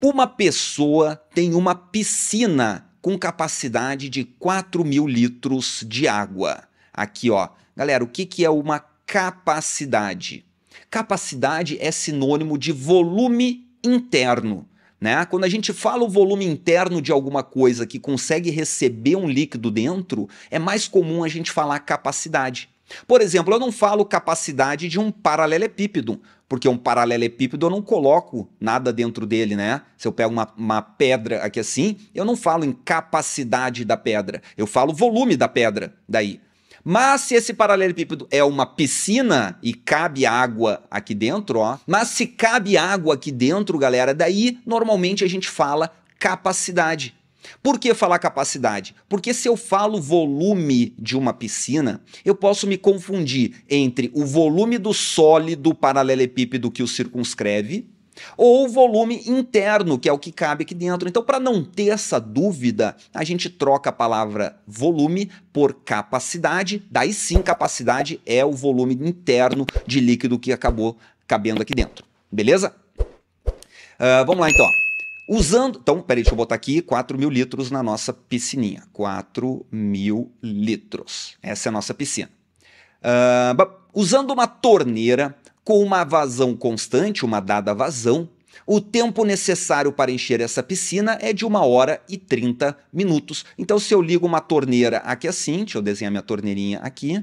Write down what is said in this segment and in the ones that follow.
Uma pessoa tem uma piscina com capacidade de 4 mil litros de água. Aqui, ó. Galera, o que, que é uma capacidade? Capacidade é sinônimo de volume interno. Né? Quando a gente fala o volume interno de alguma coisa que consegue receber um líquido dentro, é mais comum a gente falar capacidade. Por exemplo, eu não falo capacidade de um paralelepípedo, porque um paralelepípedo eu não coloco nada dentro dele, né? Se eu pego uma, uma, pedra aqui assim, eu não falo em capacidade da pedra, eu falo volume da pedra daí. Mas se esse paralelepípedo é uma piscina e cabe água aqui dentro, ó. Mas se cabe água aqui dentro, galera, daí normalmente a gente fala capacidade. Por que falar capacidade? Porque se eu falo volume de uma piscina, eu posso me confundir entre o volume do sólido paralelepípedo que o circunscreve ou o volume interno, que é o que cabe aqui dentro. Então, para não ter essa dúvida, a gente troca a palavra volume por capacidade. Daí sim, capacidade é o volume interno de líquido que acabou cabendo aqui dentro. Beleza? Uh, vamos lá então. Usando. Então, peraí, deixa eu botar aqui 4 mil litros na nossa piscininha. 4 mil litros. Essa é a nossa piscina. Uh, usando uma torneira com uma vazão constante, uma dada vazão, o tempo necessário para encher essa piscina é de 1 hora e 30 minutos. Então, se eu ligo uma torneira aqui assim, deixa eu desenhar minha torneirinha aqui,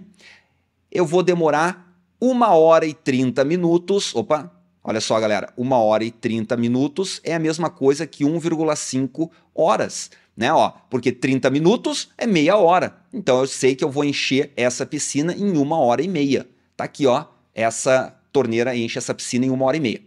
eu vou demorar 1 hora e 30 minutos. Opa, Olha só, galera, uma hora e 30 minutos é a mesma coisa que 1,5 horas, né? Ó, porque 30 minutos é meia hora. Então eu sei que eu vou encher essa piscina em uma hora e meia. Tá aqui, ó, essa torneira enche essa piscina em uma hora e meia.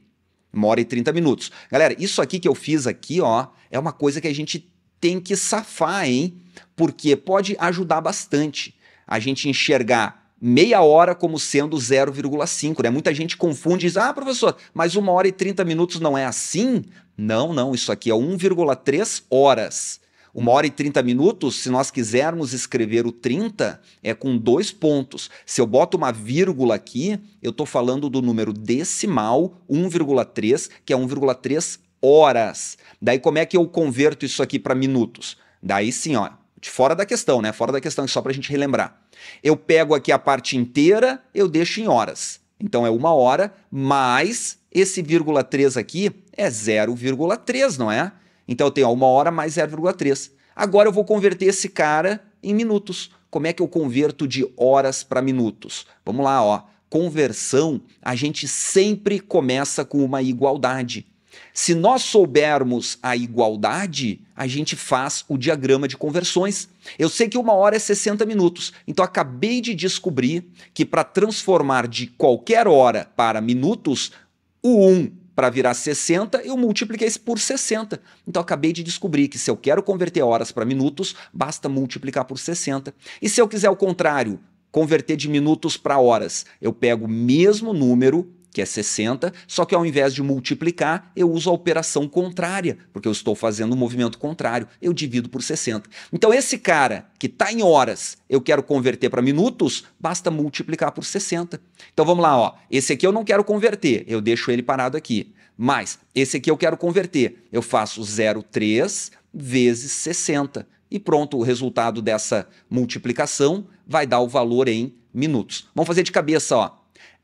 Uma hora e 30 minutos. Galera, isso aqui que eu fiz aqui, ó, é uma coisa que a gente tem que safar, hein? Porque pode ajudar bastante a gente enxergar meia hora como sendo 0,5, né? Muita gente confunde e diz, ah, professor, mas uma hora e 30 minutos não é assim? Não, não, isso aqui é 1,3 horas. Uma hora e 30 minutos, se nós quisermos escrever o 30, é com dois pontos. Se eu boto uma vírgula aqui, eu estou falando do número decimal 1,3, que é 1,3 horas. Daí como é que eu converto isso aqui para minutos? Daí sim, ó, de fora da questão, né? Fora da questão, só para a gente relembrar. Eu pego aqui a parte inteira, eu deixo em horas. Então é uma hora mais esse vírgula 3 aqui é 0,3, não é? Então eu tenho ó, uma hora mais 0,3. Agora eu vou converter esse cara em minutos. Como é que eu converto de horas para minutos? Vamos lá, ó. Conversão, a gente sempre começa com uma igualdade. Se nós soubermos a igualdade, a gente faz o diagrama de conversões. Eu sei que uma hora é 60 minutos, então acabei de descobrir que para transformar de qualquer hora para minutos, o 1 para virar 60, eu multipliquei isso por 60. Então acabei de descobrir que se eu quero converter horas para minutos, basta multiplicar por 60. E se eu quiser o contrário, converter de minutos para horas, eu pego o mesmo número que é 60, só que ao invés de multiplicar, eu uso a operação contrária, porque eu estou fazendo um movimento contrário, eu divido por 60. Então esse cara que está em horas, eu quero converter para minutos, basta multiplicar por 60. Então vamos lá, ó, esse aqui eu não quero converter, eu deixo ele parado aqui. Mas esse aqui eu quero converter, eu faço 0,3 vezes 60. E pronto, o resultado dessa multiplicação vai dar o valor em minutos. Vamos fazer de cabeça, ó.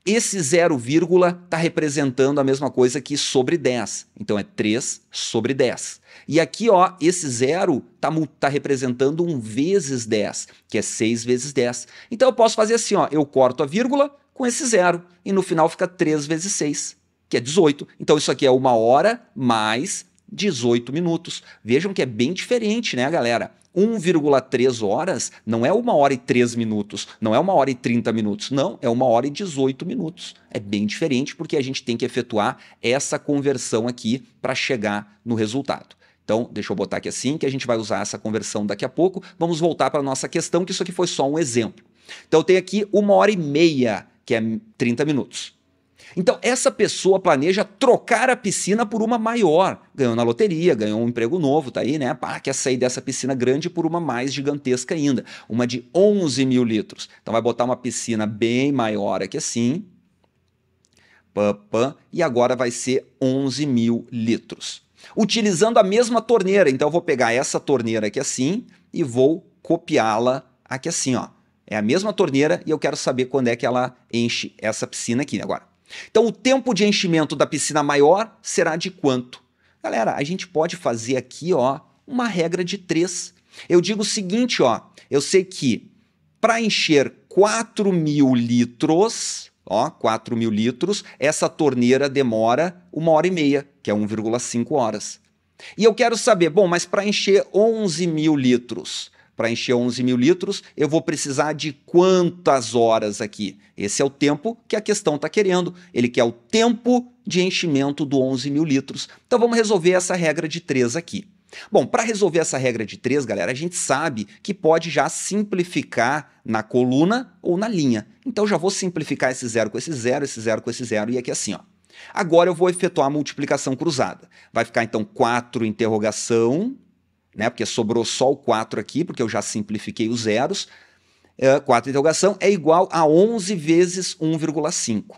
Esse 0, está representando a mesma coisa que sobre 10. Então é 3 sobre 10. E aqui, ó, esse 0 está tá representando 1 vezes 10, que é 6 vezes 10. Então eu posso fazer assim, ó, eu corto a vírgula com esse 0. E no final fica 3 vezes 6, que é 18. Então isso aqui é uma hora mais 18 minutos. Vejam que é bem diferente, né, galera? 1,3 horas não é uma hora e 3 minutos, não é uma hora e 30 minutos, não, é uma hora e 18 minutos. É bem diferente porque a gente tem que efetuar essa conversão aqui para chegar no resultado. Então, deixa eu botar aqui assim, que a gente vai usar essa conversão daqui a pouco. Vamos voltar para a nossa questão, que isso aqui foi só um exemplo. Então, eu tenho aqui uma hora e meia, que é 30 minutos. Então, essa pessoa planeja trocar a piscina por uma maior. Ganhou na loteria, ganhou um emprego novo, tá aí, né? Pá, quer sair dessa piscina grande por uma mais gigantesca ainda. Uma de 11 mil litros. Então, vai botar uma piscina bem maior aqui assim. Pã, pã, e agora vai ser 11 mil litros. Utilizando a mesma torneira. Então, eu vou pegar essa torneira aqui assim e vou copiá-la aqui assim, ó. É a mesma torneira e eu quero saber quando é que ela enche essa piscina aqui né? agora. Então, o tempo de enchimento da piscina maior será de quanto? Galera, a gente pode fazer aqui, ó, uma regra de três. Eu digo o seguinte, ó, eu sei que para encher 4 mil litros, ó, 4 mil litros, essa torneira demora uma hora e meia, que é 1,5 horas. E eu quero saber, bom, mas para encher 11 mil litros, para encher 11 mil litros, eu vou precisar de quantas horas aqui? Esse é o tempo que a questão está querendo. Ele quer o tempo de enchimento do 11 mil litros. Então vamos resolver essa regra de 3 aqui. Bom, para resolver essa regra de 3, galera, a gente sabe que pode já simplificar na coluna ou na linha. Então já vou simplificar esse zero com esse zero, esse zero com esse zero e aqui assim, ó. Agora eu vou efetuar a multiplicação cruzada. Vai ficar então 4 interrogação né? Porque sobrou só o 4 aqui, porque eu já simplifiquei os zeros. É, 4 interrogação é igual a 11 vezes 1,5.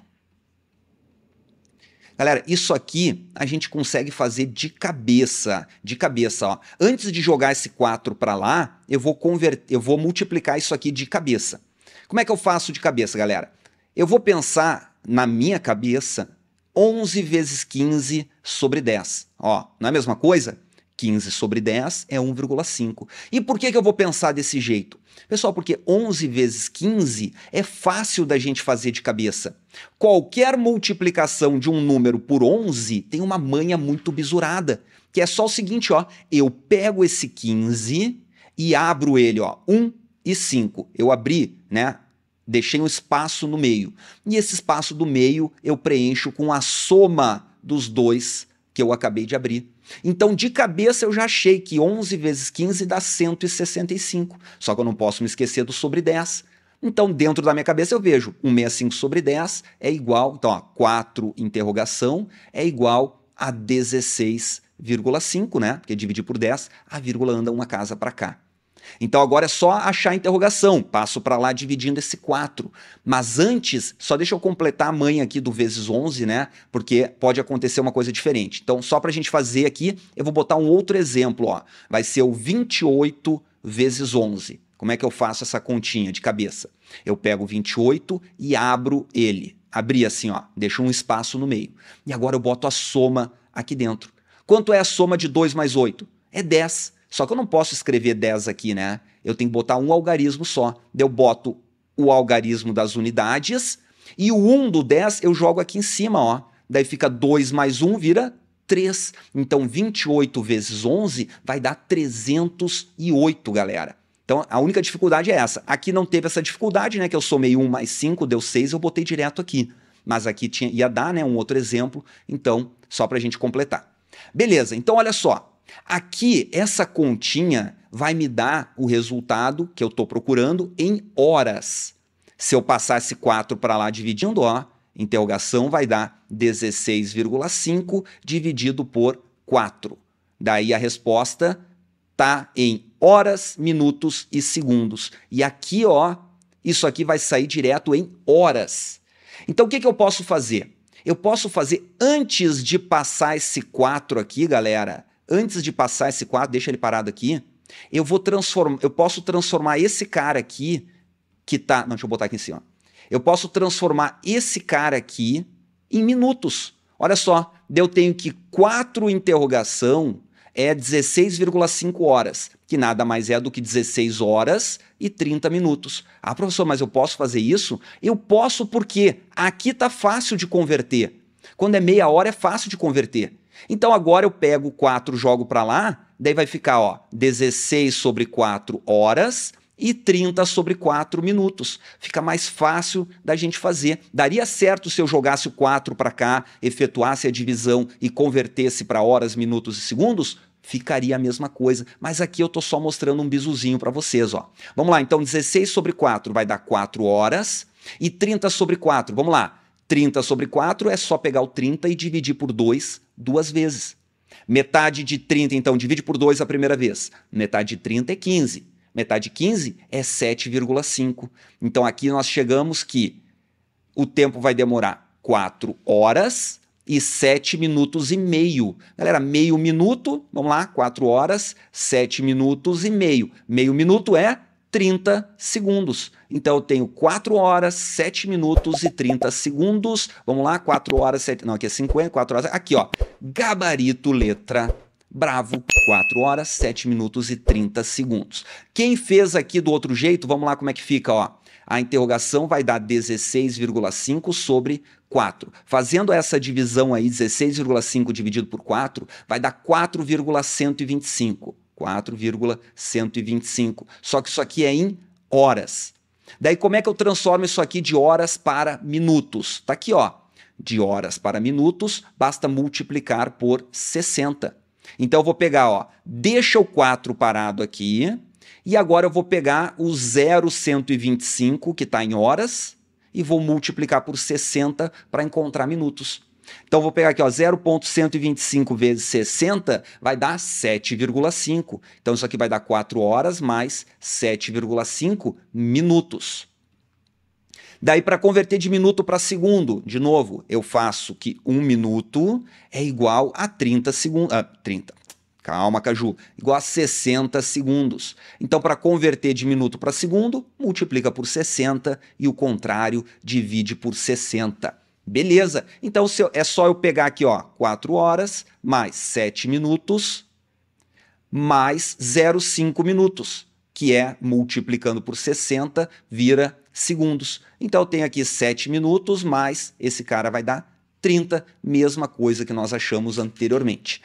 Galera, isso aqui a gente consegue fazer de cabeça, de cabeça, ó. Antes de jogar esse 4 para lá, eu vou converter, eu vou multiplicar isso aqui de cabeça. Como é que eu faço de cabeça, galera? Eu vou pensar na minha cabeça 11 vezes 15 sobre 10. Ó, não é a mesma coisa? 15 sobre 10 é 1,5. E por que, que eu vou pensar desse jeito? Pessoal, porque 11 vezes 15 é fácil da gente fazer de cabeça. Qualquer multiplicação de um número por 11 tem uma manha muito bizurada, que é só o seguinte, ó, eu pego esse 15 e abro ele, ó, 1 e 5. Eu abri, né? Deixei um espaço no meio. E esse espaço do meio eu preencho com a soma dos dois que eu acabei de abrir. Então, de cabeça, eu já achei que 11 vezes 15 dá 165. Só que eu não posso me esquecer do sobre 10. Então, dentro da minha cabeça, eu vejo 165 sobre 10 é igual. Então, ó, 4 interrogação é igual a 16,5, né? Porque dividir por 10, a vírgula anda uma casa para cá. Então agora é só achar a interrogação, passo para lá dividindo esse 4. Mas antes, só deixa eu completar a mãe aqui do vezes 11, né? Porque pode acontecer uma coisa diferente. Então só para a gente fazer aqui, eu vou botar um outro exemplo, ó. Vai ser o 28 vezes 11. Como é que eu faço essa continha de cabeça? Eu pego 28 e abro ele. Abri assim, ó, deixo um espaço no meio. E agora eu boto a soma aqui dentro. Quanto é a soma de 2 mais 8? É 10. Só que eu não posso escrever 10 aqui, né? Eu tenho que botar um algarismo só. Eu boto o algarismo das unidades e o 1 do 10 eu jogo aqui em cima, ó. Daí fica 2 mais 1 vira 3. Então 28 vezes 11 vai dar 308, galera. Então a única dificuldade é essa. Aqui não teve essa dificuldade, né? Que eu somei 1 mais 5, deu 6, eu botei direto aqui. Mas aqui tinha, ia dar né, um outro exemplo, então só pra gente completar. Beleza, então olha só, Aqui, essa continha vai me dar o resultado que eu estou procurando em horas. Se eu passar esse 4 para lá dividindo, ó, interrogação vai dar 16,5 dividido por 4. Daí a resposta tá em horas, minutos e segundos. E aqui, ó, isso aqui vai sair direto em horas. Então o que, que eu posso fazer? Eu posso fazer antes de passar esse 4 aqui, galera antes de passar esse quadro, deixa ele parado aqui, eu vou transformar, eu posso transformar esse cara aqui que tá, não, deixa eu botar aqui em cima. Eu posso transformar esse cara aqui em minutos. Olha só, eu tenho que 4 interrogação é 16,5 horas, que nada mais é do que 16 horas e 30 minutos. Ah, professor, mas eu posso fazer isso? Eu posso porque aqui tá fácil de converter. Quando é meia hora é fácil de converter. Então agora eu pego 4, jogo para lá, daí vai ficar ó, 16 sobre 4 horas e 30 sobre 4 minutos. Fica mais fácil da gente fazer. Daria certo se eu jogasse o 4 para cá, efetuasse a divisão e convertesse para horas, minutos e segundos? Ficaria a mesma coisa, mas aqui eu estou só mostrando um bizuzinho para vocês. Ó. Vamos lá, então 16 sobre 4 vai dar 4 horas e 30 sobre 4, vamos lá. 30 sobre 4 é só pegar o 30 e dividir por 2 duas vezes. Metade de 30, então, divide por 2 a primeira vez. Metade de 30 é 15. Metade de 15 é 7,5. Então aqui nós chegamos que o tempo vai demorar 4 horas e 7 minutos e meio. Galera, meio minuto, vamos lá, 4 horas, 7 minutos e meio. Meio minuto é 30 segundos. Então eu tenho 4 horas, 7 minutos e 30 segundos. Vamos lá, 4 horas, 7. Não, aqui é 50, 4 horas. Aqui, ó. Gabarito, letra. Bravo, 4 horas, 7 minutos e 30 segundos. Quem fez aqui do outro jeito, vamos lá como é que fica, ó. A interrogação vai dar 16,5 sobre 4. Fazendo essa divisão aí, 16,5 dividido por 4, vai dar 4,125. 4,125. Só que isso aqui é em horas. Daí como é que eu transformo isso aqui de horas para minutos? Tá aqui, ó. De horas para minutos, basta multiplicar por 60. Então eu vou pegar, ó, deixa o 4 parado aqui, e agora eu vou pegar o 0,125 que está em horas e vou multiplicar por 60 para encontrar minutos. Então vou pegar aqui, 0.125 vezes 60 vai dar 7,5. Então isso aqui vai dar 4 horas mais 7,5 minutos. Daí para converter de minuto para segundo, de novo, eu faço que 1 um minuto é igual a 30 segundos, ah, 30. Calma, Caju, igual a 60 segundos. Então, para converter de minuto para segundo, multiplica por 60 e o contrário divide por 60. Beleza. Então eu, é só eu pegar aqui, ó, 4 horas mais 7 minutos mais 0,5 minutos, que é multiplicando por 60 vira segundos. Então eu tenho aqui 7 minutos mais esse cara vai dar 30, mesma coisa que nós achamos anteriormente.